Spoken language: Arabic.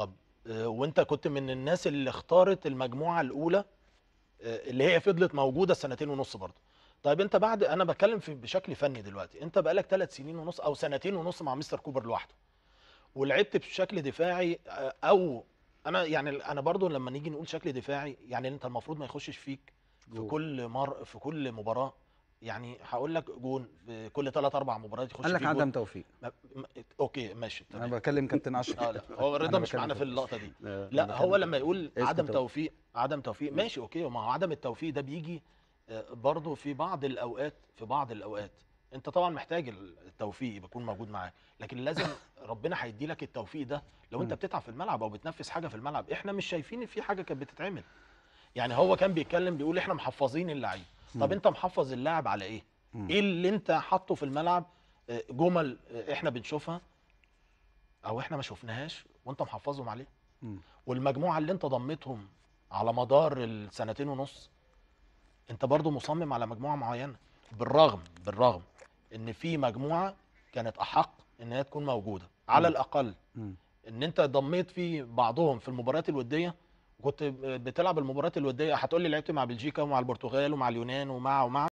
طب آه، وانت كنت من الناس اللي اختارت المجموعه الاولى آه، اللي هي فضلت موجوده سنتين ونص برضه طيب انت بعد انا بتكلم في بشكل فني دلوقتي انت بقالك ثلاث سنين ونص او سنتين ونص مع مستر كوبر لوحده ولعبت بشكل دفاعي آه، او انا يعني انا برضو لما نيجي نقول شكل دفاعي يعني انت المفروض ما يخشش فيك في كل مر في كل مباراه يعني هقول لك جون في كل ثلاث اربع مباريات يخش قال لك عدم توفيق اوكي ماشي تمام انا بكلم كابتن عشر آه لا هو رضا مش معانا في اللقطه دي لا, لا هو لما يقول عدم توفيق عدم توفيق ماشي اوكي ما هو عدم التوفيق ده بيجي آه، برضه في بعض الاوقات في بعض الاوقات انت طبعا محتاج التوفيق يكون موجود معاك لكن لازم ربنا هيدي لك التوفيق ده لو انت بتتعب في الملعب او بتنفذ حاجه في الملعب احنا مش شايفين في حاجه كانت بتتعمل يعني هو كان بيتكلم بيقول احنا محفظين اللعيب طب انت محفظ اللاعب على ايه ايه اللي انت حاطه في الملعب آه، جمل آه، احنا بنشوفها او احنا ما شفناهاش وانت محفظهم عليه والمجموعه اللي انت ضمتهم على مدار السنتين ونص انت برضو مصمم على مجموعه معينه بالرغم بالرغم ان في مجموعه كانت احق ان هي تكون موجوده على الاقل ان انت ضميت في بعضهم في المباريات الوديه كنت بتلعب المباريات الوديه هتقول لي لعبت مع بلجيكا ومع البرتغال ومع اليونان ومع ومع